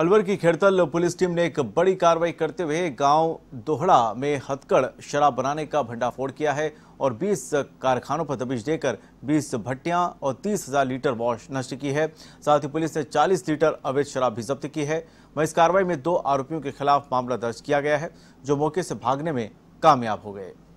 अलवर की खेड़तल police team ने एक बड़ी कार्रवाई करते हुए गांव दोहड़ा में हथकड़ शराब बनाने का भंडाफोड़ किया है और 20 कारखानों पर दबिश देकर 20 भट्टियां और 30,000 लीटर वॉश नष्ट की है साथ ही पुलिस ने 40 लीटर अवैध शराब भी जब्त की है वहीं इस कार्रवाई में दो आरोपियों के खिलाफ मामला दर्ज किया गया है जो मौके से भागने में कामयाब हो गए